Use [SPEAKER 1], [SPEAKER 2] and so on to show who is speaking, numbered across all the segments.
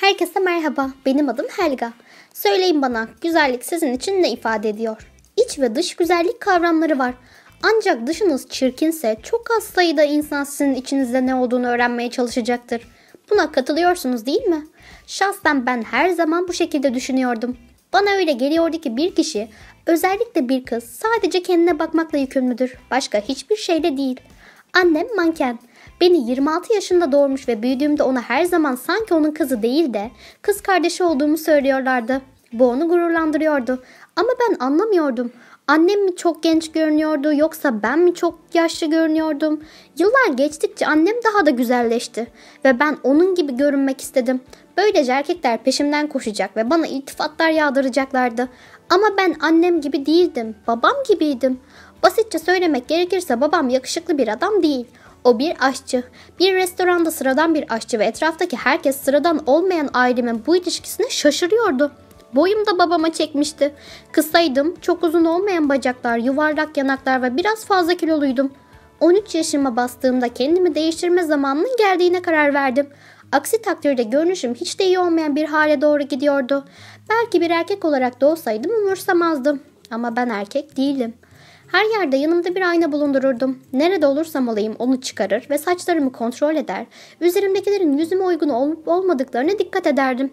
[SPEAKER 1] Herkese merhaba, benim adım Helga. Söyleyin bana, güzellik sizin için ne ifade ediyor? İç ve dış güzellik kavramları var. Ancak dışınız çirkinse çok az sayıda insan sizin içinizde ne olduğunu öğrenmeye çalışacaktır. Buna katılıyorsunuz değil mi? Şahsen ben her zaman bu şekilde düşünüyordum. Bana öyle geliyordu ki bir kişi, özellikle bir kız sadece kendine bakmakla yükümlüdür. Başka hiçbir şeyle değil. Annem manken. Beni 26 yaşında doğurmuş ve büyüdüğümde ona her zaman sanki onun kızı değil de kız kardeşi olduğumu söylüyorlardı. Bu onu gururlandırıyordu. Ama ben anlamıyordum. Annem mi çok genç görünüyordu yoksa ben mi çok yaşlı görünüyordum? Yıllar geçtikçe annem daha da güzelleşti ve ben onun gibi görünmek istedim. Böylece erkekler peşimden koşacak ve bana iltifatlar yağdıracaklardı. Ama ben annem gibi değildim, babam gibiydim. Basitçe söylemek gerekirse babam yakışıklı bir adam değil. O bir aşçı. Bir restoranda sıradan bir aşçı ve etraftaki herkes sıradan olmayan ailemin bu ilişkisine şaşırıyordu. Boyum da babama çekmişti. Kısaydım, çok uzun olmayan bacaklar, yuvarlak yanaklar ve biraz fazla kiloluydum. 13 yaşıma bastığımda kendimi değiştirme zamanının geldiğine karar verdim. Aksi takdirde görünüşüm hiç de iyi olmayan bir hale doğru gidiyordu. Belki bir erkek olarak doğsaydım umursamazdım. Ama ben erkek değilim. Her yerde yanımda bir ayna bulundururdum. Nerede olursam olayım onu çıkarır ve saçlarımı kontrol eder. Üzerimdekilerin yüzüme uygun olup olmadıklarına dikkat ederdim.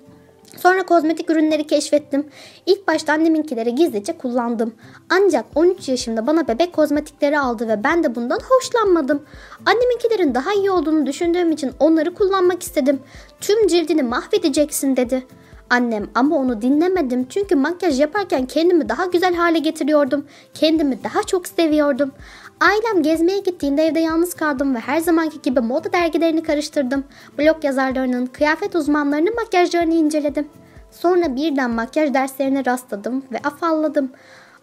[SPEAKER 1] Sonra kozmetik ürünleri keşfettim. İlk başta anneminkileri gizlice kullandım. Ancak 13 yaşımda bana bebek kozmetikleri aldı ve ben de bundan hoşlanmadım. Anneminkilerin daha iyi olduğunu düşündüğüm için onları kullanmak istedim. Tüm cildini mahvedeceksin dedi. Annem ama onu dinlemedim çünkü makyaj yaparken kendimi daha güzel hale getiriyordum. Kendimi daha çok seviyordum. Ailem gezmeye gittiğinde evde yalnız kaldım ve her zamanki gibi moda dergilerini karıştırdım. Blog yazarlarının, kıyafet uzmanlarının makyajlarını inceledim. Sonra birden makyaj derslerine rastladım ve afalladım.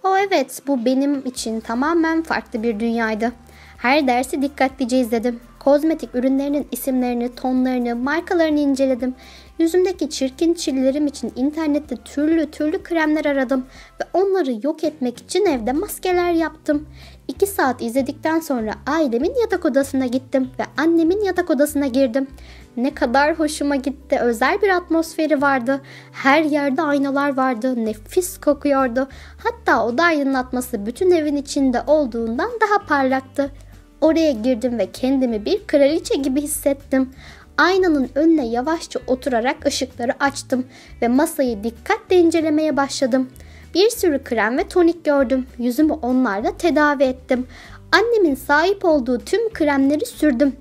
[SPEAKER 1] O evet bu benim için tamamen farklı bir dünyaydı. Her dersi dikkatlice izledim. Kozmetik ürünlerinin isimlerini, tonlarını, markalarını inceledim. Yüzümdeki çirkin çillerim için internette türlü türlü kremler aradım ve onları yok etmek için evde maskeler yaptım. 2 saat izledikten sonra ailemin yatak odasına gittim ve annemin yatak odasına girdim. Ne kadar hoşuma gitti. Özel bir atmosferi vardı. Her yerde aynalar vardı. Nefis kokuyordu. Hatta oda aydınlatması bütün evin içinde olduğundan daha parlaktı. Oraya girdim ve kendimi bir kraliçe gibi hissettim. Aynanın önüne yavaşça oturarak ışıkları açtım ve masayı dikkatle incelemeye başladım. Bir sürü krem ve tonik gördüm. Yüzümü onlarla tedavi ettim. Annemin sahip olduğu tüm kremleri sürdüm.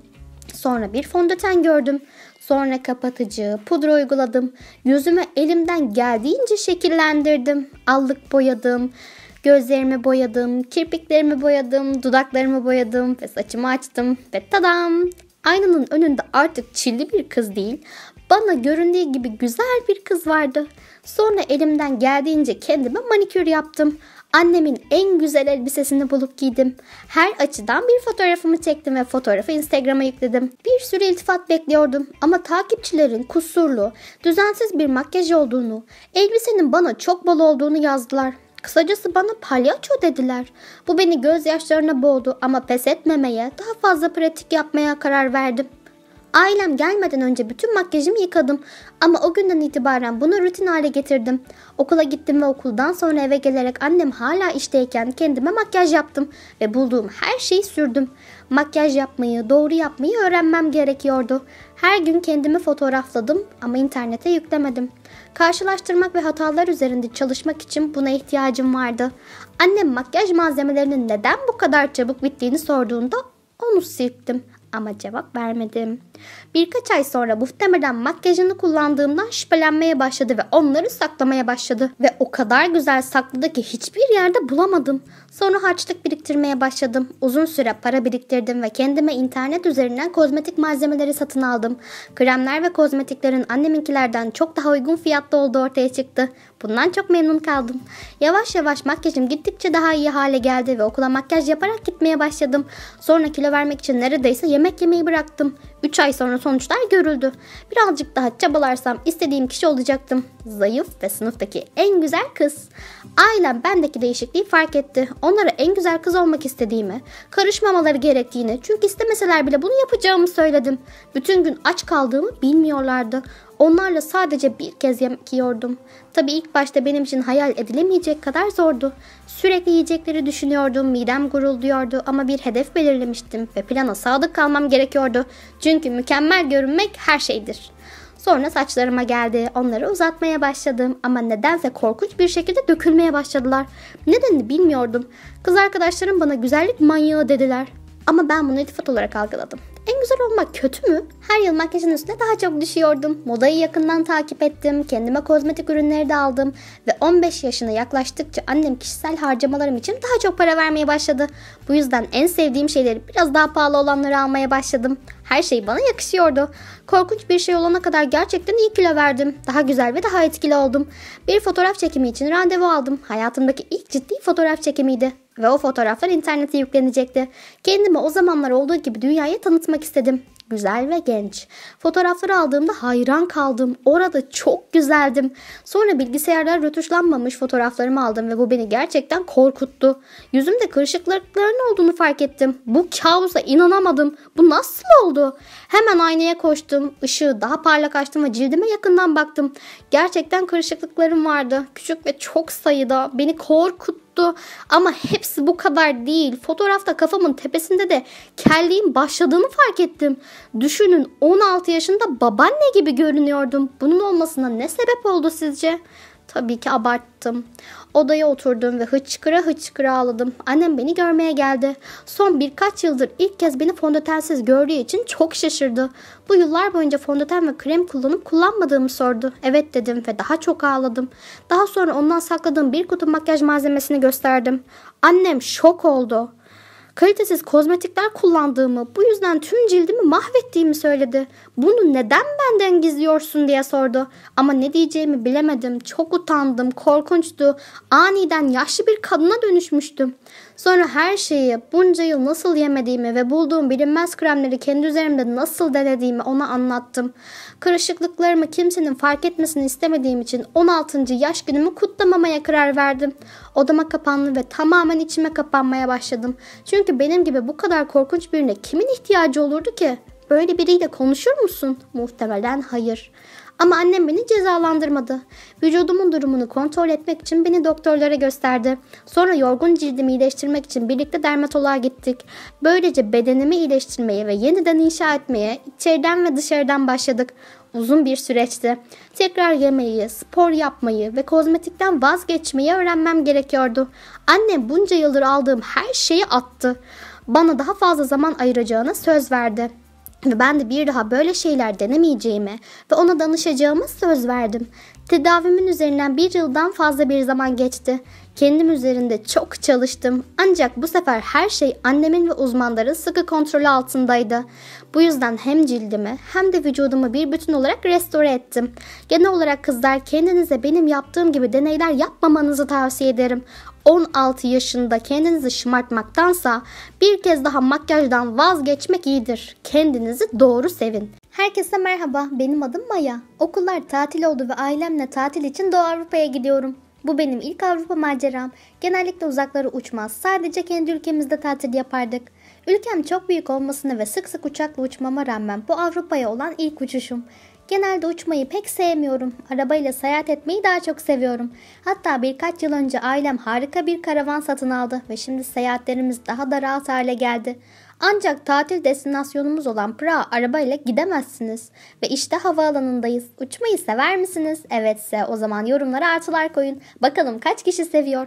[SPEAKER 1] Sonra bir fondöten gördüm. Sonra kapatıcı, pudra uyguladım. Yüzümü elimden geldiğince şekillendirdim. Allık boyadım. Gözlerimi boyadım, kirpiklerimi boyadım, dudaklarımı boyadım ve saçımı açtım ve tadam! Aynanın önünde artık çilli bir kız değil, bana göründüğü gibi güzel bir kız vardı. Sonra elimden geldiğince kendime manikür yaptım. Annemin en güzel elbisesini bulup giydim. Her açıdan bir fotoğrafımı çektim ve fotoğrafı Instagram'a yükledim. Bir sürü iltifat bekliyordum ama takipçilerin kusurlu, düzensiz bir makyaj olduğunu, elbisenin bana çok bol olduğunu yazdılar. Kısacası bana palyaço dediler. Bu beni gözyaşlarına boğdu ama pes etmemeye, daha fazla pratik yapmaya karar verdim.'' Ailem gelmeden önce bütün makyajımı yıkadım ama o günden itibaren bunu rutin hale getirdim. Okula gittim ve okuldan sonra eve gelerek annem hala işteyken kendime makyaj yaptım ve bulduğum her şeyi sürdüm. Makyaj yapmayı, doğru yapmayı öğrenmem gerekiyordu. Her gün kendimi fotoğrafladım ama internete yüklemedim. Karşılaştırmak ve hatalar üzerinde çalışmak için buna ihtiyacım vardı. Annem makyaj malzemelerinin neden bu kadar çabuk bittiğini sorduğunda onu silptim ama cevap vermedim. Birkaç ay sonra muhtemelen makyajını kullandığımdan şüphelenmeye başladı ve onları saklamaya başladı. Ve o kadar güzel sakladı ki hiçbir yerde bulamadım. Sonra harçlık biriktirmeye başladım. Uzun süre para biriktirdim ve kendime internet üzerinden kozmetik malzemeleri satın aldım. Kremler ve kozmetiklerin anneminkilerden çok daha uygun fiyatlı olduğu ortaya çıktı. Bundan çok memnun kaldım. Yavaş yavaş makyajım gittikçe daha iyi hale geldi ve okula makyaj yaparak gitmeye başladım. Sonra kilo vermek için neredeyse yemek yemeyi bıraktım. 3 ay sonra sonuçlar görüldü. Birazcık daha çabalarsam istediğim kişi olacaktım. Zayıf ve sınıftaki en güzel kız. Ailem bendeki değişikliği fark etti onlara en güzel kız olmak istediğimi, karışmamaları gerektiğini çünkü istemeseler bile bunu yapacağımı söyledim. Bütün gün aç kaldığımı bilmiyorlardı. Onlarla sadece bir kez yemek yiyordum. Tabii ilk başta benim için hayal edilemeyecek kadar zordu. Sürekli yiyecekleri düşünüyordum, midem gurulduyordu ama bir hedef belirlemiştim ve plana sadık kalmam gerekiyordu. Çünkü mükemmel görünmek her şeydir.'' Sonra saçlarıma geldi. Onları uzatmaya başladım ama nedense korkunç bir şekilde dökülmeye başladılar. Nedenini bilmiyordum. Kız arkadaşlarım bana güzellik manyağı dediler. Ama ben bunu iltifat olarak algıladım. En güzel olmak kötü mü? Her yıl makyajın üstüne daha çok düşüyordum. Modayı yakından takip ettim. Kendime kozmetik ürünleri de aldım. Ve 15 yaşına yaklaştıkça annem kişisel harcamalarım için daha çok para vermeye başladı. Bu yüzden en sevdiğim şeyleri biraz daha pahalı olanları almaya başladım. Her şey bana yakışıyordu. Korkunç bir şey olana kadar gerçekten iyi kilo verdim. Daha güzel ve daha etkili oldum. Bir fotoğraf çekimi için randevu aldım. Hayatımdaki ilk ciddi fotoğraf çekimiydi ve o fotoğraflar internete yüklenecekti. Kendimi o zamanlar olduğu gibi dünyaya tanıtmak istedim. Güzel ve genç. Fotoğrafları aldığımda hayran kaldım. Orada çok güzeldim. Sonra bilgisayarlar rötuşlanmamış fotoğraflarımı aldım ve bu beni gerçekten korkuttu. Yüzümde kırışıklıkların olduğunu fark ettim. Bu kabusa inanamadım. Bu nasıl oldu? Hemen aynaya koştum. Işığı daha parlak açtım ve cildime yakından baktım. Gerçekten kırışıklıklarım vardı. Küçük ve çok sayıda. Beni korkuttu tuttu. Ama hepsi bu kadar değil. Fotoğrafta kafamın tepesinde de kelliğin başladığını fark ettim. Düşünün 16 yaşında babaanne gibi görünüyordum. Bunun olmasına ne sebep oldu sizce? Tabii ki abarttım. Odaya oturdum ve hıçkıra hıçkıra ağladım. Annem beni görmeye geldi. Son birkaç yıldır ilk kez beni fondötensiz gördüğü için çok şaşırdı. Bu yıllar boyunca fondöten ve krem kullanıp kullanmadığımı sordu. Evet dedim ve daha çok ağladım. Daha sonra ondan sakladığım bir kutu makyaj malzemesini gösterdim. Annem şok oldu kalitesiz kozmetikler kullandığımı, bu yüzden tüm cildimi mahvettiğimi söyledi. Bunu neden benden gizliyorsun diye sordu. Ama ne diyeceğimi bilemedim. Çok utandım, korkunçtu. Aniden yaşlı bir kadına dönüşmüştüm. Sonra her şeyi, bunca yıl nasıl yemediğimi ve bulduğum bilinmez kremleri kendi üzerimde nasıl denediğimi ona anlattım. Kırışıklıklarımı kimsenin fark etmesini istemediğim için 16. yaş günümü kutlamamaya karar verdim. Odama kapandı ve tamamen içime kapanmaya başladım. Çünkü benim gibi bu kadar korkunç birine kimin ihtiyacı olurdu ki? Böyle biriyle konuşur musun? Muhtemelen hayır. Ama annem beni cezalandırmadı. Vücudumun durumunu kontrol etmek için beni doktorlara gösterdi. Sonra yorgun cildimi iyileştirmek için birlikte dermatoloğa gittik. Böylece bedenimi iyileştirmeye ve yeniden inşa etmeye içeriden ve dışarıdan başladık. Uzun bir süreçti. Tekrar yemeyi, spor yapmayı ve kozmetikten vazgeçmeyi öğrenmem gerekiyordu. Annem bunca yıldır aldığım her şeyi attı. Bana daha fazla zaman ayıracağına söz verdi.'' Ve ben de bir daha böyle şeyler denemeyeceğime ve ona danışacağımı söz verdim. Tedavimin üzerinden bir yıldan fazla bir zaman geçti. Kendim üzerinde çok çalıştım ancak bu sefer her şey annemin ve uzmanların sıkı kontrolü altındaydı. Bu yüzden hem cildimi hem de vücudumu bir bütün olarak restore ettim. Genel olarak kızlar kendinize benim yaptığım gibi deneyler yapmamanızı tavsiye ederim. 16 yaşında kendinizi şımartmaktansa bir kez daha makyajdan vazgeçmek iyidir. Kendinizi doğru sevin. Herkese merhaba. Benim adım Maya. Okullar tatil oldu ve ailemle tatil için Doğu Avrupa'ya gidiyorum. Bu benim ilk Avrupa maceram. Genellikle uzaklara uçmaz. Sadece kendi ülkemizde tatil yapardık. Ülkem çok büyük olmasına ve sık sık uçakla uçmama rağmen bu Avrupa'ya olan ilk uçuşum. Genelde uçmayı pek sevmiyorum. Arabayla seyahat etmeyi daha çok seviyorum. Hatta birkaç yıl önce ailem harika bir karavan satın aldı ve şimdi seyahatlerimiz daha da rahat hale geldi. Ancak tatil destinasyonumuz olan Prag'a arabayla gidemezsiniz. Ve işte havaalanındayız. Uçmayı sever misiniz? Evetse o zaman yorumlara artılar koyun. Bakalım kaç kişi seviyor?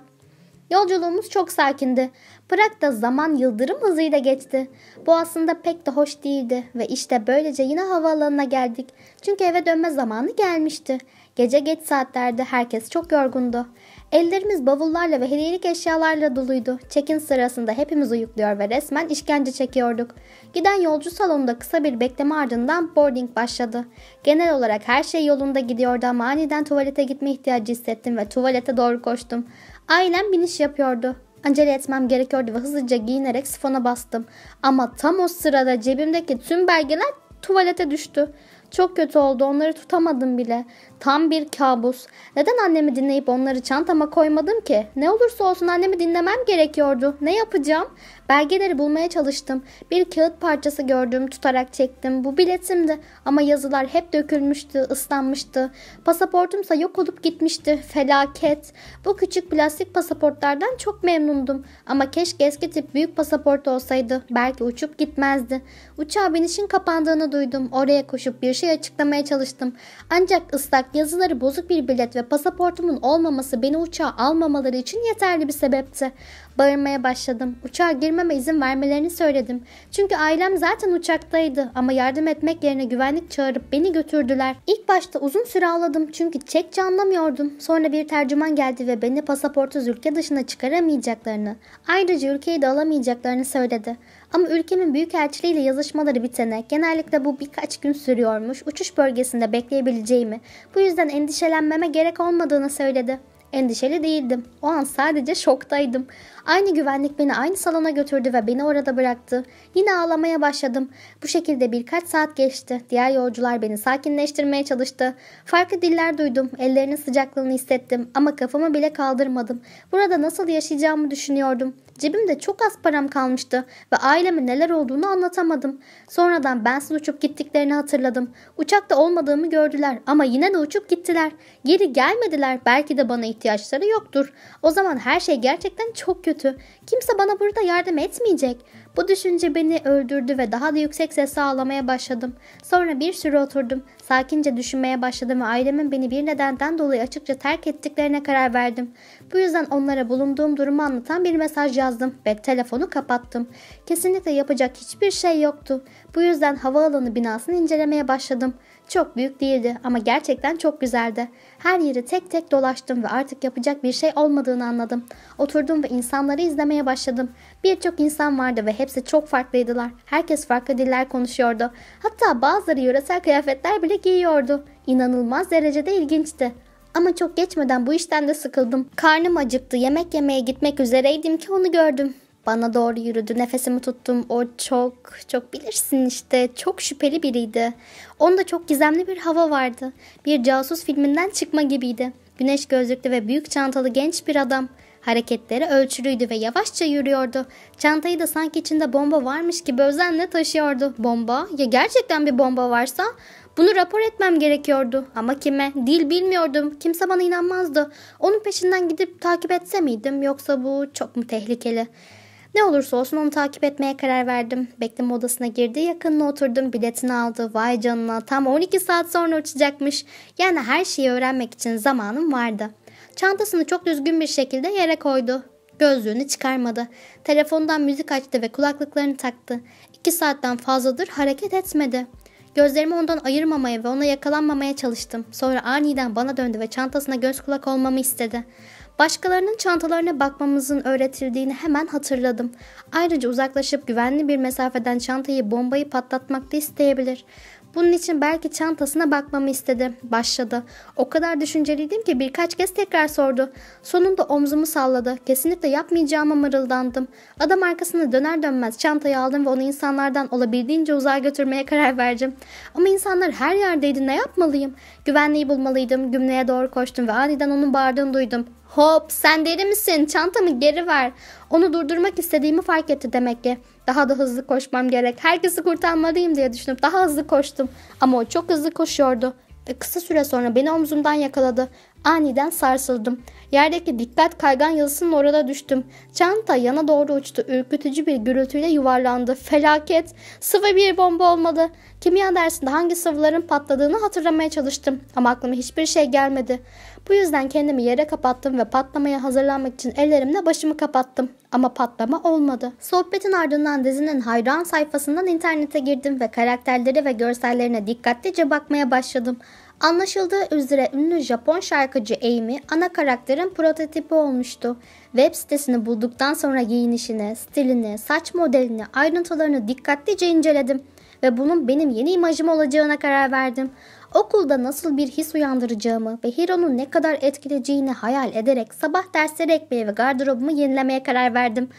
[SPEAKER 1] Yolculuğumuz çok sakindi. Prag'da zaman yıldırım hızıyla geçti. Bu aslında pek de hoş değildi ve işte böylece yine havaalanına geldik. Çünkü eve dönme zamanı gelmişti. Gece geç saatlerde herkes çok yorgundu. Ellerimiz bavullarla ve hediyelik eşyalarla doluydu. Çekin sırasında hepimiz uyukluyor ve resmen işkence çekiyorduk. Giden yolcu salonunda kısa bir bekleme ardından boarding başladı. Genel olarak her şey yolunda gidiyordu ama aniden tuvalete gitme ihtiyacı hissettim ve tuvalete doğru koştum. Ailem iş yapıyordu. Acele etmem gerekiyordu ve hızlıca giyinerek sifona bastım. Ama tam o sırada cebimdeki tüm belgeler tuvalete düştü. Çok kötü oldu onları tutamadım bile. Tam bir kabus. Neden annemi dinleyip onları çantama koymadım ki? Ne olursa olsun annemi dinlemem gerekiyordu. Ne yapacağım? Belgeleri bulmaya çalıştım. Bir kağıt parçası gördüm, tutarak çektim. Bu biletimdi ama yazılar hep dökülmüştü, ıslanmıştı. Pasaportumsa yok olup gitmişti. Felaket. Bu küçük plastik pasaportlardan çok memnundum. Ama keşke eski tip büyük pasaport olsaydı. Belki uçup gitmezdi. Uçağa binişin kapandığını duydum. Oraya koşup bir şey açıklamaya çalıştım. Ancak ıslak yazıları bozuk bir bilet ve pasaportumun olmaması beni uçağa almamaları için yeterli bir sebepti. Bağırmaya başladım. Uçağa girmeme izin vermelerini söyledim. Çünkü ailem zaten uçaktaydı ama yardım etmek yerine güvenlik çağırıp beni götürdüler. İlk başta uzun süre ağladım çünkü Çekçe anlamıyordum. Sonra bir tercüman geldi ve beni pasaportsuz ülke dışına çıkaramayacaklarını, ayrıca ülkeyi de alamayacaklarını söyledi. Ama ülkemin büyükelçiliğiyle yazışmaları bitene genellikle bu birkaç gün sürüyormuş uçuş bölgesinde bekleyebileceğimi bu yüzden endişelenmeme gerek olmadığını söyledi. Endişeli değildim. O an sadece şoktaydım. Aynı güvenlik beni aynı salona götürdü ve beni orada bıraktı. Yine ağlamaya başladım. Bu şekilde birkaç saat geçti. Diğer yolcular beni sakinleştirmeye çalıştı. Farklı diller duydum. Ellerinin sıcaklığını hissettim ama kafamı bile kaldırmadım. Burada nasıl yaşayacağımı düşünüyordum. Cebimde çok az param kalmıştı ve aileme neler olduğunu anlatamadım. Sonradan bensiz uçup gittiklerini hatırladım. Uçakta olmadığımı gördüler ama yine de uçup gittiler. Geri gelmediler belki de bana ihtiyaçları yoktur. O zaman her şey gerçekten çok kötü kötü. Kimse bana burada yardım etmeyecek. Bu düşünce beni öldürdü ve daha da yüksek sesle ağlamaya başladım. Sonra bir süre oturdum. Sakince düşünmeye başladım ve ailemin beni bir nedenden dolayı açıkça terk ettiklerine karar verdim. Bu yüzden onlara bulunduğum durumu anlatan bir mesaj yazdım ve telefonu kapattım. Kesinlikle yapacak hiçbir şey yoktu. Bu yüzden havaalanı binasını incelemeye başladım. Çok büyük değildi ama gerçekten çok güzeldi. Her yeri tek tek dolaştım ve artık yapacak bir şey olmadığını anladım. Oturdum ve insanları izlemeye başladım. Birçok insan vardı ve hepsi çok farklıydılar. Herkes farklı diller konuşuyordu. Hatta bazıları yöresel kıyafetler bile giyiyordu. İnanılmaz derecede ilginçti. Ama çok geçmeden bu işten de sıkıldım. Karnım acıktı. Yemek yemeye gitmek üzereydim ki onu gördüm. Bana doğru yürüdü. Nefesimi tuttum. O çok, çok bilirsin işte. Çok şüpheli biriydi. Onda çok gizemli bir hava vardı. Bir casus filminden çıkma gibiydi. Güneş gözlüklü ve büyük çantalı genç bir adam. Hareketleri ölçülüydü ve yavaşça yürüyordu. Çantayı da sanki içinde bomba varmış gibi özenle taşıyordu. Bomba? Ya gerçekten bir bomba varsa? Bunu rapor etmem gerekiyordu. Ama kime? Dil bilmiyordum. Kimse bana inanmazdı. Onun peşinden gidip takip etse miydim yoksa bu çok mu tehlikeli? Ne olursa olsun onu takip etmeye karar verdim. Bekleme odasına girdi yakınına oturdum biletini aldı. Vay canına tam 12 saat sonra uçacakmış. Yani her şeyi öğrenmek için zamanım vardı. Çantasını çok düzgün bir şekilde yere koydu. Gözlüğünü çıkarmadı. Telefondan müzik açtı ve kulaklıklarını taktı. İki saatten fazladır hareket etmedi. Gözlerimi ondan ayırmamaya ve ona yakalanmamaya çalıştım. Sonra aniden bana döndü ve çantasına göz kulak olmamı istedi. Başkalarının çantalarına bakmamızın öğretildiğini hemen hatırladım. Ayrıca uzaklaşıp güvenli bir mesafeden çantayı bombayı patlatmak da isteyebilir. Bunun için belki çantasına bakmamı istedi. Başladı. O kadar düşünceliydim ki birkaç kez tekrar sordu. Sonunda omzumu salladı. Kesinlikle yapmayacağımı mırıldandım. Adam arkasını döner dönmez çantayı aldım ve onu insanlardan olabildiğince uzağa götürmeye karar verdim. Ama insanlar her yerdeydi ne yapmalıyım? Güvenliği bulmalıydım. Gümleye doğru koştum ve aniden onun bağırdığını duydum. Hop sen deli misin? Çantamı geri ver. Onu durdurmak istediğimi fark etti demek ki. Daha da hızlı koşmam gerek. Herkesi kurtarmalıyım diye düşünüp daha hızlı koştum. Ama o çok hızlı koşuyordu. Kısa süre sonra beni omzumdan yakaladı. Aniden sarsıldım. Yerdeki dikkat kaygan yazısının orada düştüm. Çanta yana doğru uçtu. Ürkütücü bir gürültüyle yuvarlandı. Felaket. Sıvı bir bomba olmalı. Kimya dersinde hangi sıvıların patladığını hatırlamaya çalıştım. Ama aklıma hiçbir şey gelmedi. Bu yüzden kendimi yere kapattım ve patlamaya hazırlanmak için ellerimle başımı kapattım. Ama patlama olmadı. Sohbetin ardından dizinin hayran sayfasından internete girdim ve karakterleri ve görsellerine dikkatlice bakmaya başladım. Anlaşıldığı üzere ünlü Japon şarkıcı Amy ana karakterin prototipi olmuştu. Web sitesini bulduktan sonra giyinişini, stilini, saç modelini, ayrıntılarını dikkatlice inceledim ve bunun benim yeni imajım olacağına karar verdim. Okulda nasıl bir his uyandıracağımı ve Hiro'nun ne kadar etkileyeceğini hayal ederek sabah dersleri ekmeye ve gardırobumu yenilemeye karar verdim.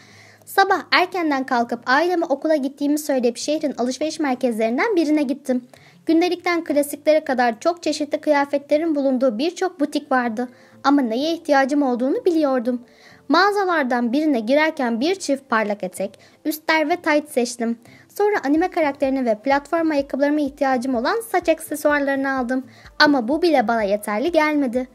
[SPEAKER 1] Sabah erkenden kalkıp aileme okula gittiğimi söyleyip şehrin alışveriş merkezlerinden birine gittim. Gündelikten klasiklere kadar çok çeşitli kıyafetlerin bulunduğu birçok butik vardı ama neye ihtiyacım olduğunu biliyordum. Mağazalardan birine girerken bir çift parlak etek, üstler ve tayt seçtim. Sonra anime karakterine ve platform ayakkabılarıma ihtiyacım olan saç aksesuarlarını aldım. Ama bu bile bana yeterli gelmedi.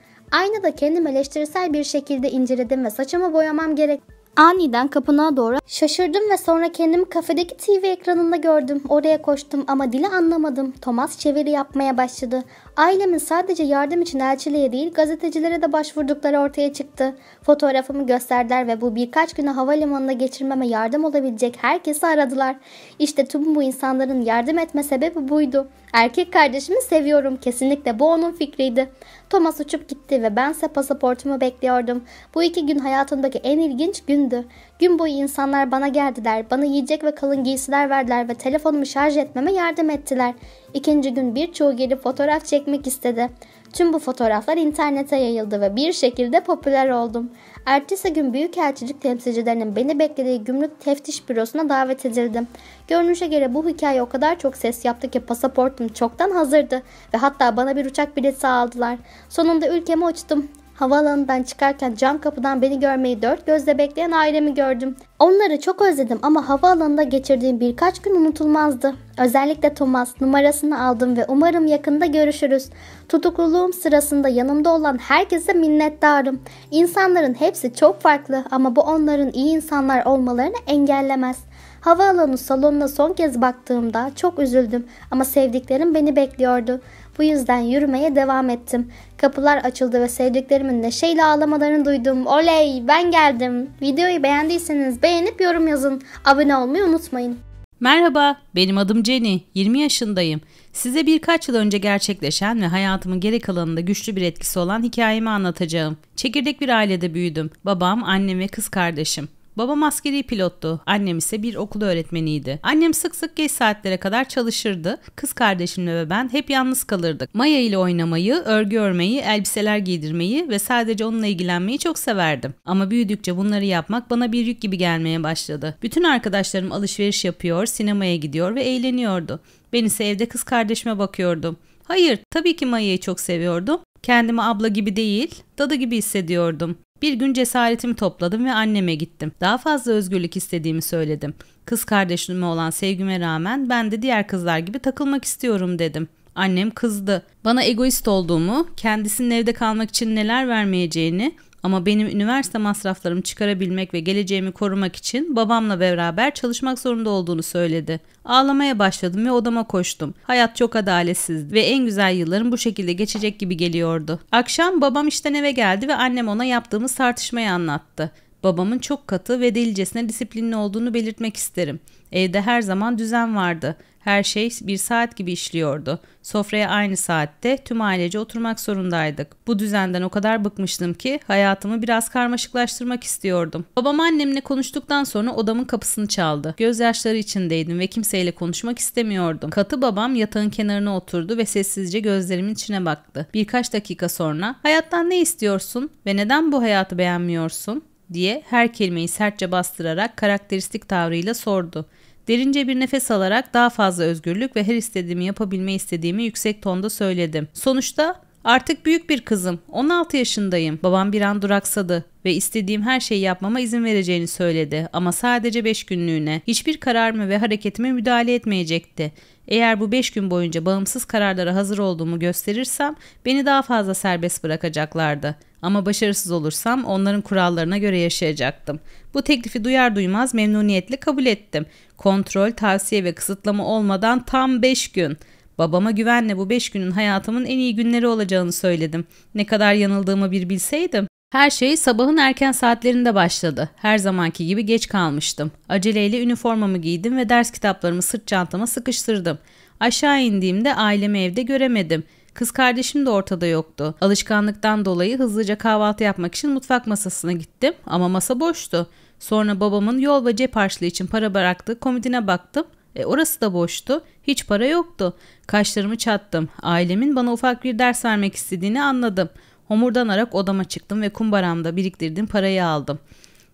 [SPEAKER 1] da kendim eleştirisel bir şekilde inceledim ve saçımı boyamam gerek. Aniden kapına doğru şaşırdım ve sonra kendimi kafedeki TV ekranında gördüm. Oraya koştum ama dili anlamadım. Thomas çeviri yapmaya başladı. Ailemin sadece yardım için elçiliğe değil gazetecilere de başvurdukları ortaya çıktı. Fotoğrafımı gösterdiler ve bu birkaç günü havalimanına geçirmeme yardım olabilecek herkesi aradılar. İşte tüm bu insanların yardım etme sebebi buydu. Erkek kardeşimi seviyorum. Kesinlikle bu onun fikriydi. Thomas uçup gitti ve bense pasaportumu bekliyordum. Bu iki gün hayatımdaki en ilginç gündü. Gün boyu insanlar bana geldiler, bana yiyecek ve kalın giysiler verdiler ve telefonumu şarj etmeme yardım ettiler. İkinci gün birçoğu gelip fotoğraf çekmek istedi. Tüm bu fotoğraflar internete yayıldı ve bir şekilde popüler oldum. Ertesi gün büyük elçilik temsilcilerinin beni beklediği gümrük teftiş bürosuna davet edildim. Görünüşe göre bu hikaye o kadar çok ses yaptı ki pasaportum çoktan hazırdı ve hatta bana bir uçak bileti aldılar. Sonunda ülkemi uçtum. Havaalanından çıkarken cam kapıdan beni görmeyi dört gözle bekleyen ailemi gördüm. Onları çok özledim ama havaalanında geçirdiğim birkaç gün unutulmazdı. Özellikle Thomas numarasını aldım ve umarım yakında görüşürüz. Tutukluluğum sırasında yanımda olan herkese minnettarım. İnsanların hepsi çok farklı ama bu onların iyi insanlar olmalarını engellemez. Havaalanı salonuna son kez baktığımda çok üzüldüm ama sevdiklerim beni bekliyordu. Bu yüzden yürümeye devam ettim. Kapılar açıldı ve sevdiklerimin de neşeyle ağlamalarını duydum. Oley ben geldim. Videoyu beğendiyseniz beğenip yorum yazın. Abone olmayı unutmayın.
[SPEAKER 2] Merhaba, benim adım Jenny, 20 yaşındayım. Size birkaç yıl önce gerçekleşen ve hayatımın geri kalanında güçlü bir etkisi olan hikayemi anlatacağım. Çekirdek bir ailede büyüdüm. Babam, annem ve kız kardeşim. Babam askeri pilottu. Annem ise bir okul öğretmeniydi. Annem sık sık geç saatlere kadar çalışırdı. Kız kardeşimle ve ben hep yalnız kalırdık. Maya ile oynamayı, örgü örmeyi, elbiseler giydirmeyi ve sadece onunla ilgilenmeyi çok severdim. Ama büyüdükçe bunları yapmak bana bir yük gibi gelmeye başladı. Bütün arkadaşlarım alışveriş yapıyor, sinemaya gidiyor ve eğleniyordu. Ben ise evde kız kardeşime bakıyordum. Hayır, tabii ki Maya'yı çok seviyordum. Kendimi abla gibi değil, dadı gibi hissediyordum. Bir gün cesaretimi topladım ve anneme gittim. Daha fazla özgürlük istediğimi söyledim. Kız kardeşime olan sevgime rağmen ben de diğer kızlar gibi takılmak istiyorum dedim. Annem kızdı. Bana egoist olduğumu, kendisinin evde kalmak için neler vermeyeceğini, ama benim üniversite masraflarımı çıkarabilmek ve geleceğimi korumak için babamla beraber çalışmak zorunda olduğunu söyledi. Ağlamaya başladım ve odama koştum. Hayat çok adaletsiz ve en güzel yıllarım bu şekilde geçecek gibi geliyordu. Akşam babam işten eve geldi ve annem ona yaptığımız tartışmayı anlattı. Babamın çok katı ve delicesine disiplinli olduğunu belirtmek isterim. Evde her zaman düzen vardı. Her şey bir saat gibi işliyordu. Sofraya aynı saatte tüm ailece oturmak zorundaydık. Bu düzenden o kadar bıkmıştım ki hayatımı biraz karmaşıklaştırmak istiyordum. Babam annemle konuştuktan sonra odamın kapısını çaldı. Gözyaşları içindeydim ve kimseyle konuşmak istemiyordum. Katı babam yatağın kenarına oturdu ve sessizce gözlerimin içine baktı. Birkaç dakika sonra "Hayattan ne istiyorsun ve neden bu hayatı beğenmiyorsun?" diye her kelimeyi sertçe bastırarak karakteristik tavrıyla sordu. Derince bir nefes alarak daha fazla özgürlük ve her istediğimi yapabilme istediğimi yüksek tonda söyledim. Sonuçta Artık büyük bir kızım. 16 yaşındayım. Babam bir an duraksadı ve istediğim her şeyi yapmama izin vereceğini söyledi ama sadece 5 günlüğüne. Hiçbir kararımı ve hareketime müdahale etmeyecekti. Eğer bu 5 gün boyunca bağımsız kararlara hazır olduğumu gösterirsem beni daha fazla serbest bırakacaklardı. Ama başarısız olursam onların kurallarına göre yaşayacaktım. Bu teklifi duyar duymaz memnuniyetle kabul ettim. Kontrol, tavsiye ve kısıtlama olmadan tam 5 gün. Babama güvenle bu beş günün hayatımın en iyi günleri olacağını söyledim. Ne kadar yanıldığımı bir bilseydim. Her şey sabahın erken saatlerinde başladı. Her zamanki gibi geç kalmıştım. Aceleyle üniformamı giydim ve ders kitaplarımı sırt çantama sıkıştırdım. Aşağı indiğimde ailemi evde göremedim. Kız kardeşim de ortada yoktu. Alışkanlıktan dolayı hızlıca kahvaltı yapmak için mutfak masasına gittim ama masa boştu. Sonra babamın yol ve cep harçlığı için para bıraktığı komodine baktım. E, orası da boştu. Hiç para yoktu. Kaşlarımı çattım. Ailemin bana ufak bir ders vermek istediğini anladım. Homurdanarak odama çıktım ve kumbaramda biriktirdiğim parayı aldım.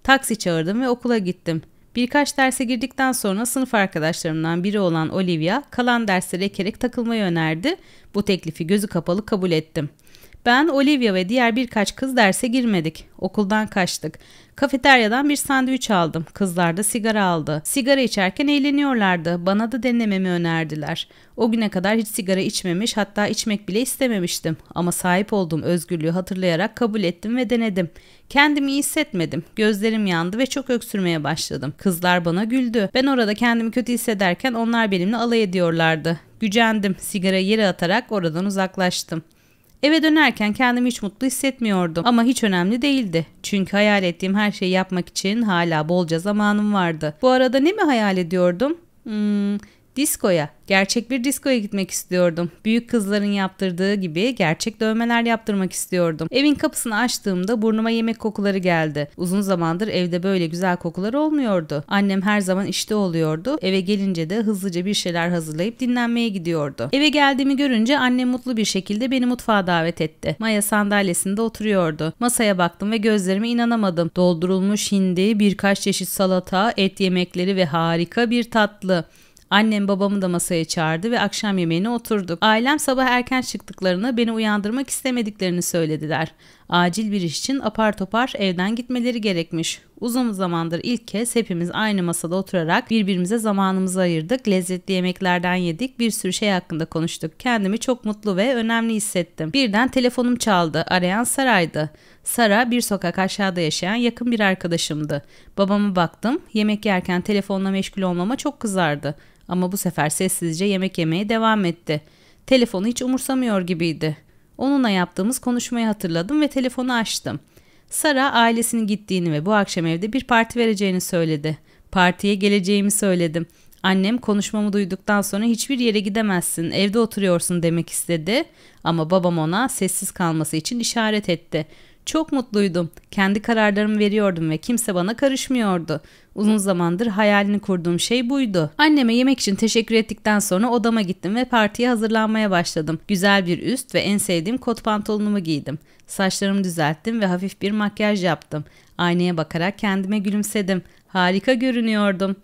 [SPEAKER 2] Taksi çağırdım ve okula gittim. Birkaç derse girdikten sonra sınıf arkadaşlarımdan biri olan Olivia kalan dersleri ekerek takılmayı önerdi. Bu teklifi gözü kapalı kabul ettim.'' Ben, Olivia ve diğer birkaç kız derse girmedik. Okuldan kaçtık. Kafeteryadan bir sandviç aldım. Kızlar da sigara aldı. Sigara içerken eğleniyorlardı. Bana da denememi önerdiler. O güne kadar hiç sigara içmemiş hatta içmek bile istememiştim. Ama sahip olduğum özgürlüğü hatırlayarak kabul ettim ve denedim. Kendimi iyi hissetmedim. Gözlerim yandı ve çok öksürmeye başladım. Kızlar bana güldü. Ben orada kendimi kötü hissederken onlar benimle alay ediyorlardı. Gücendim. Sigara yere atarak oradan uzaklaştım. Eve dönerken kendimi hiç mutlu hissetmiyordum ama hiç önemli değildi. Çünkü hayal ettiğim her şeyi yapmak için hala bolca zamanım vardı. Bu arada ne mi hayal ediyordum? Hmm, Diskoya, gerçek bir diskoya gitmek istiyordum. Büyük kızların yaptırdığı gibi gerçek dövmeler yaptırmak istiyordum. Evin kapısını açtığımda burnuma yemek kokuları geldi. Uzun zamandır evde böyle güzel kokular olmuyordu. Annem her zaman işte oluyordu. Eve gelince de hızlıca bir şeyler hazırlayıp dinlenmeye gidiyordu. Eve geldiğimi görünce annem mutlu bir şekilde beni mutfağa davet etti. Maya sandalyesinde oturuyordu. Masaya baktım ve gözlerime inanamadım. Doldurulmuş hindi, birkaç çeşit salata, et yemekleri ve harika bir tatlı. Annem babamı da masaya çağırdı ve akşam yemeğine oturduk. Ailem sabah erken çıktıklarını beni uyandırmak istemediklerini söylediler. Acil bir iş için apar topar evden gitmeleri gerekmiş. Uzun zamandır ilk kez hepimiz aynı masada oturarak birbirimize zamanımızı ayırdık. Lezzetli yemeklerden yedik. Bir sürü şey hakkında konuştuk. Kendimi çok mutlu ve önemli hissettim. Birden telefonum çaldı. Arayan saraydı. Sara bir sokak aşağıda yaşayan yakın bir arkadaşımdı. Babama baktım, yemek yerken telefonla meşgul olmama çok kızardı. Ama bu sefer sessizce yemek yemeye devam etti. Telefonu hiç umursamıyor gibiydi. Onunla yaptığımız konuşmayı hatırladım ve telefonu açtım. Sara ailesinin gittiğini ve bu akşam evde bir parti vereceğini söyledi. Partiye geleceğimi söyledim. Annem konuşmamı duyduktan sonra hiçbir yere gidemezsin, evde oturuyorsun demek istedi ama babam ona sessiz kalması için işaret etti. Çok mutluydum. Kendi kararlarımı veriyordum ve kimse bana karışmıyordu. Uzun zamandır hayalini kurduğum şey buydu. Anneme yemek için teşekkür ettikten sonra odama gittim ve partiye hazırlanmaya başladım. Güzel bir üst ve en sevdiğim kot pantolonumu giydim. Saçlarımı düzelttim ve hafif bir makyaj yaptım. Aynaya bakarak kendime gülümsedim. Harika görünüyordum.''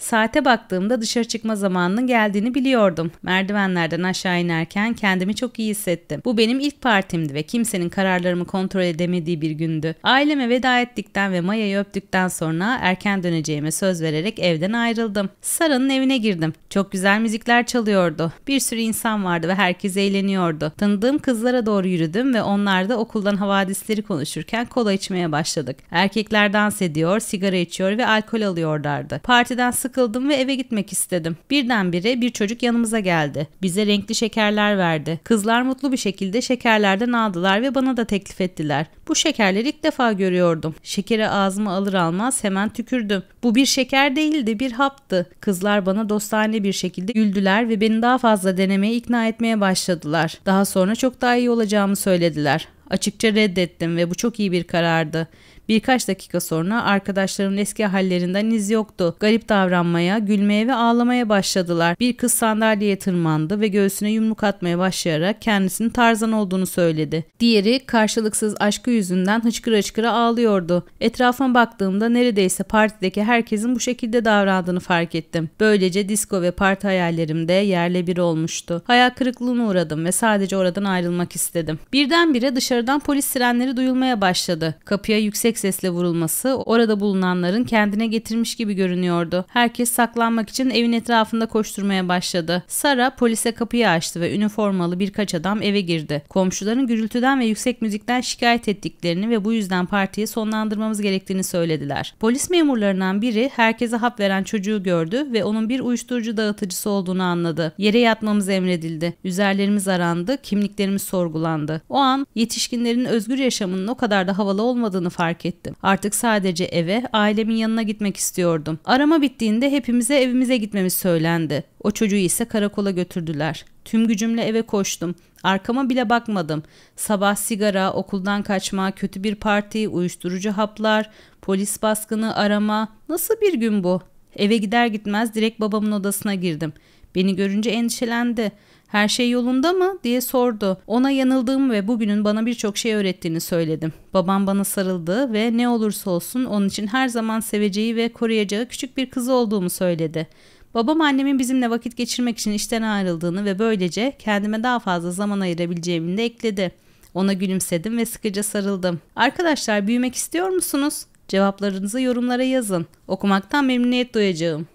[SPEAKER 2] Saate baktığımda dışarı çıkma zamanının geldiğini biliyordum. Merdivenlerden aşağı inerken kendimi çok iyi hissettim. Bu benim ilk partimdi ve kimsenin kararlarımı kontrol edemediği bir gündü. Aileme veda ettikten ve Maya'yı öptükten sonra erken döneceğime söz vererek evden ayrıldım. Sara'nın evine girdim. Çok güzel müzikler çalıyordu. Bir sürü insan vardı ve herkes eğleniyordu. Tanıdığım kızlara doğru yürüdüm ve onlar da okuldan havadisleri konuşurken kola içmeye başladık. Erkekler dans ediyor, sigara içiyor ve alkol alıyorlardı. Partiden sık sıkıldım ve eve gitmek istedim. Birdenbire bir çocuk yanımıza geldi. Bize renkli şekerler verdi. Kızlar mutlu bir şekilde şekerlerden aldılar ve bana da teklif ettiler. Bu şekerleri ilk defa görüyordum. Şekeri ağzıma alır almaz hemen tükürdüm. Bu bir şeker değildi, bir haptı. Kızlar bana dostane bir şekilde güldüler ve beni daha fazla denemeye ikna etmeye başladılar. Daha sonra çok daha iyi olacağımı söylediler. Açıkça reddettim ve bu çok iyi bir karardı. Birkaç dakika sonra arkadaşlarının eski hallerinden iz yoktu. Garip davranmaya, gülmeye ve ağlamaya başladılar. Bir kız sandalyeye tırmandı ve göğsüne yumruk atmaya başlayarak kendisinin Tarzan olduğunu söyledi. Diğeri karşılıksız aşkı yüzünden hıçkıra hıçkıra ağlıyordu. Etrafıma baktığımda neredeyse partideki herkesin bu şekilde davrandığını fark ettim. Böylece disco ve parti hayallerimde yerle bir olmuştu. Hayal kırıklığına uğradım ve sadece oradan ayrılmak istedim. Birdenbire dışarıdan polis sirenleri duyulmaya başladı. Kapıya yüksek sesle vurulması orada bulunanların kendine getirmiş gibi görünüyordu. Herkes saklanmak için evin etrafında koşturmaya başladı. Sara polise kapıyı açtı ve üniformalı birkaç adam eve girdi. Komşuların gürültüden ve yüksek müzikten şikayet ettiklerini ve bu yüzden partiyi sonlandırmamız gerektiğini söylediler. Polis memurlarından biri herkese hap veren çocuğu gördü ve onun bir uyuşturucu dağıtıcısı olduğunu anladı. Yere yatmamız emredildi. Üzerlerimiz arandı, kimliklerimiz sorgulandı. O an yetişkinlerin özgür yaşamının o kadar da havalı olmadığını fark fark ettim. Artık sadece eve, ailemin yanına gitmek istiyordum. Arama bittiğinde hepimize evimize gitmemiz söylendi. O çocuğu ise karakola götürdüler. Tüm gücümle eve koştum. Arkama bile bakmadım. Sabah sigara, okuldan kaçma, kötü bir parti, uyuşturucu haplar, polis baskını, arama. Nasıl bir gün bu? Eve gider gitmez direkt babamın odasına girdim. Beni görünce endişelendi. Her şey yolunda mı diye sordu. Ona yanıldığım ve bugünün bana birçok şey öğrettiğini söyledim. Babam bana sarıldı ve ne olursa olsun onun için her zaman seveceği ve koruyacağı küçük bir kızı olduğumu söyledi. Babam annemin bizimle vakit geçirmek için işten ayrıldığını ve böylece kendime daha fazla zaman ayırabileceğimi de ekledi. Ona gülümsedim ve sıkıca sarıldım. Arkadaşlar büyümek istiyor musunuz? Cevaplarınızı yorumlara yazın. Okumaktan memnuniyet duyacağım.